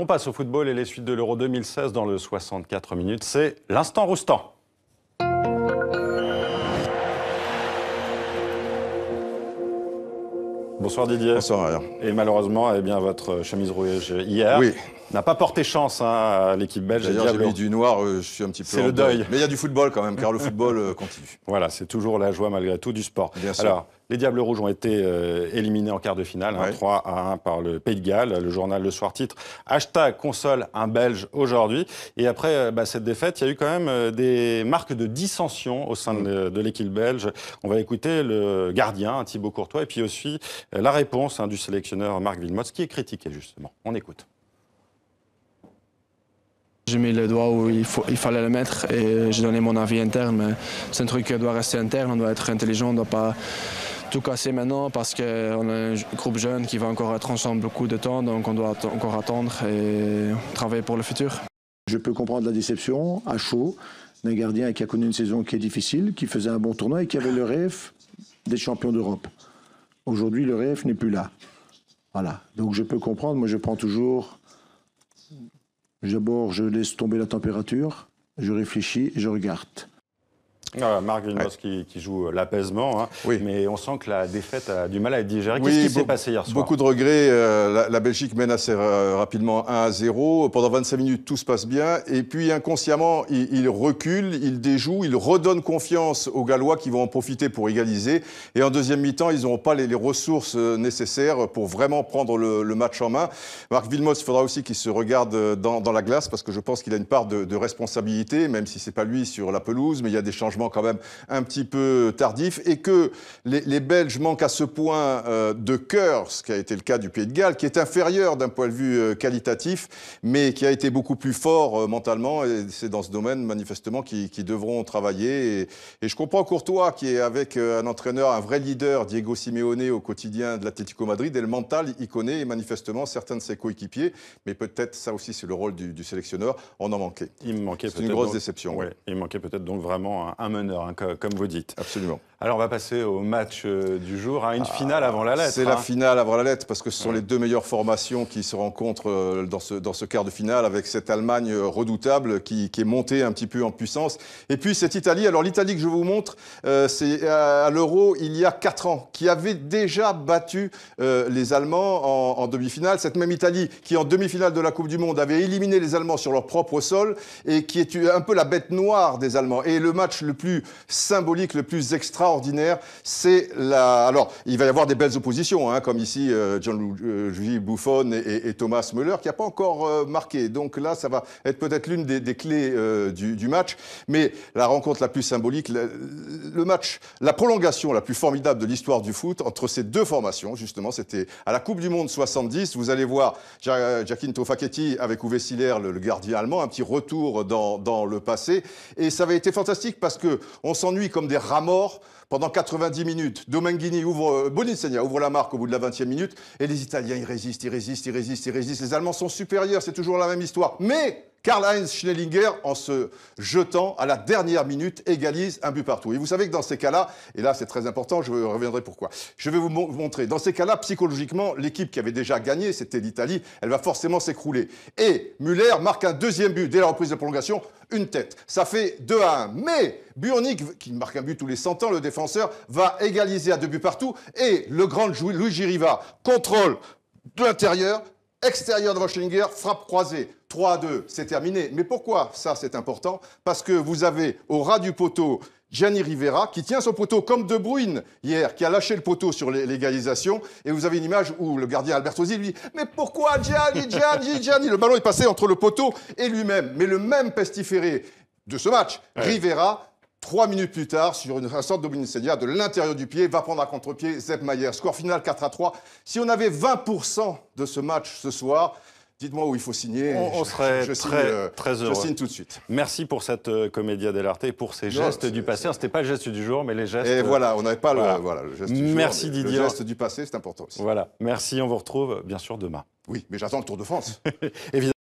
On passe au football et les suites de l'Euro 2016 dans le 64 minutes. C'est l'instant Roustan. Bonsoir Didier. Bonsoir Et malheureusement, eh bien, votre chemise rouge hier. Oui n'a pas porté chance hein, à l'équipe belge. D'ailleurs, j'ai mis du noir, euh, je suis un petit peu. C'est le deuil. Mais il y a du football quand même, car le football euh, continue. Voilà, c'est toujours la joie malgré tout du sport. Bien Alors, les Diables Rouges ont été euh, éliminés en quart de finale, 3 hein, à 1 par le Pays de Galles. Le journal Le Soir titre Hashtag console un Belge aujourd'hui. Et après bah, cette défaite, il y a eu quand même des marques de dissension au sein de, l'équipe belge. On va écouter le gardien Thibaut Courtois et puis aussi la réponse hein, du sélectionneur Marc Wilmots qui est critiqué justement. On écoute. J'ai mis le doigt où il, faut, il fallait le mettre et j'ai donné mon avis interne. C'est un truc qui doit rester interne, on doit être intelligent, on ne doit pas tout casser maintenant parce qu'on a un groupe jeune qui va encore être ensemble beaucoup de temps, donc on doit encore attendre et travailler pour le futur. Je peux comprendre la déception à chaud d'un gardien qui a connu une saison qui est difficile, qui faisait un bon tournoi et qui avait le rêve des champions d'Europe. Aujourd'hui, le rêve n'est plus là. Voilà. Donc je peux comprendre, moi je prends toujours D'abord, je laisse tomber la température, je réfléchis, je regarde. Ah, Marc Vilmos qui, qui, joue euh, l'apaisement, hein. oui. mais on sent que la défaite a du mal à être digérée. Qu'est-ce qui s'est passé hier soir Beaucoup de regrets. Euh, la, Belgique mène assez rapidement 1 à 0. Pendant 25 minutes, tout se passe bien. Et puis inconsciemment, il, recule, il déjoue, il redonne confiance aux Gallois qui vont en profiter pour égaliser. Et en deuxième mi-temps, ils n'ont pas les, ressources euh, nécessaires pour vraiment prendre le, match en main. Marc Vilmos, il faudra aussi qu'il se regarde dans, dans, la glace parce que je pense qu'il a une part de, de responsabilité, même si c'est pas lui sur la pelouse, mais il y a des changements quand même un petit peu tardif, et que les, Belges manquent à ce point euh, de cœur, ce qui a été le cas du Pays de Galles, qui est inférieur d'un point de vue euh, qualitatif, mais qui a été beaucoup plus fort euh, mentalement, et c'est dans ce domaine manifestement qu'ils devront travailler. Et, je comprends Courtois, qui est avec un entraîneur, un vrai leader, Diego Simeone, au quotidien de l'Atlético Madrid, et le mental, il connaît, et manifestement certains de ses coéquipiers, mais peut-être ça aussi c'est le rôle du, sélectionneur, on en manquait. Il manquait peut une grosse déception. Il manquait peut-être donc vraiment un meneur, hein, comme vous dites. Absolument. Alors on va passer au match euh, du jour, à hein. une ah, finale avant la lettre. C'est la hein. finale avant la lettre, parce que ce sont les deux meilleures formations qui se rencontrent euh, dans ce, dans ce quart de finale, avec cette Allemagne euh, redoutable qui, qui est montée un petit peu en puissance. Et puis cette Italie, alors l'Italie que je vous montre, c'est à, l'Euro il y a 4 ans, qui avait déjà battu les Allemands en, en demi-finale. Cette même Italie qui en demi-finale de la Coupe du Monde avait éliminé les Allemands sur leur propre sol, et qui est un peu la bête noire des Allemands. Et le match le plus symbolique, le plus extraordinaire, c'est la... Alors, il va y avoir des belles oppositions, hein, comme ici euh, Jean-Louis euh, Buffon et, Thomas Müller, qui n'a pas encore euh, marqué. Donc là, ça va être peut-être l'une des, clés du, match. Mais la rencontre la plus symbolique, le match, la prolongation la plus formidable de l'histoire du foot entre ces deux formations, justement, c'était à la Coupe du Monde 70. Vous allez voir Giacinto Facchetti avec Uwe Siller, le, gardien allemand, un petit retour dans, dans le passé. Et ça avait été fantastique parce que on s'ennuie comme des rats morts pendant 90 minutes. Domenghini ouvre, euh, Boninsegna ouvre la marque au bout de la 20e minute, et les Italiens, ils résistent, ils résistent, ils résistent, ils résistent. Les Allemands sont supérieurs, c'est toujours la même histoire. Mais Karl-Heinz Schnellinger, en se jetant à la dernière minute, égalise un but partout. Et vous savez que dans ces cas-là, et là c'est très important, je reviendrai pourquoi, je vais vous montrer, dans ces cas-là, psychologiquement, l'équipe qui avait déjà gagné, c'était l'Italie, elle va forcément s'écrouler. Et Muller marque un deuxième but dès la reprise de prolongation, une tête. Ça fait 2 à 1. Mais Burnik, qui marque un but tous les 100 ans, le défenseur, va égaliser à deux buts partout. Et le grand Luigi Riva contrôle de l'intérieur, extérieur de Rochinger, frappe croisée. 3 2, c'est terminé. Mais pourquoi ça c'est important Parce que vous avez au ras du poteau Gianni Rivera qui tient son poteau comme De Bruyne hier, qui a lâché le poteau sur l'égalisation. Et vous avez une image où le gardien Albertosi lui dit Mais pourquoi Gianni, Gianni, Gianni Le ballon est passé entre le poteau et lui-même. Mais le même pestiféré de ce match, Rivera, Trois minutes plus tard, sur une sorte de d'Oblinsenia, de l'intérieur du pied, va prendre à contre-pied Zeb Maier. Score final 4 à 3. Si on avait 20% de ce match ce soir, Dites-moi où il faut signer. On, serait je, très, euh, heureux. Je signe tout de suite. Merci pour cette comédie euh, comédia dell'arte et pour ces gestes du passé. Ce n'était pas le geste du jour, mais les gestes. Et voilà, on n'avait pas Le, voilà, geste du Merci Didier. Le geste du passé, c'est important aussi. Voilà. Merci, on vous retrouve bien sûr demain. Oui, mais j'attends le Tour de France. Évidemment.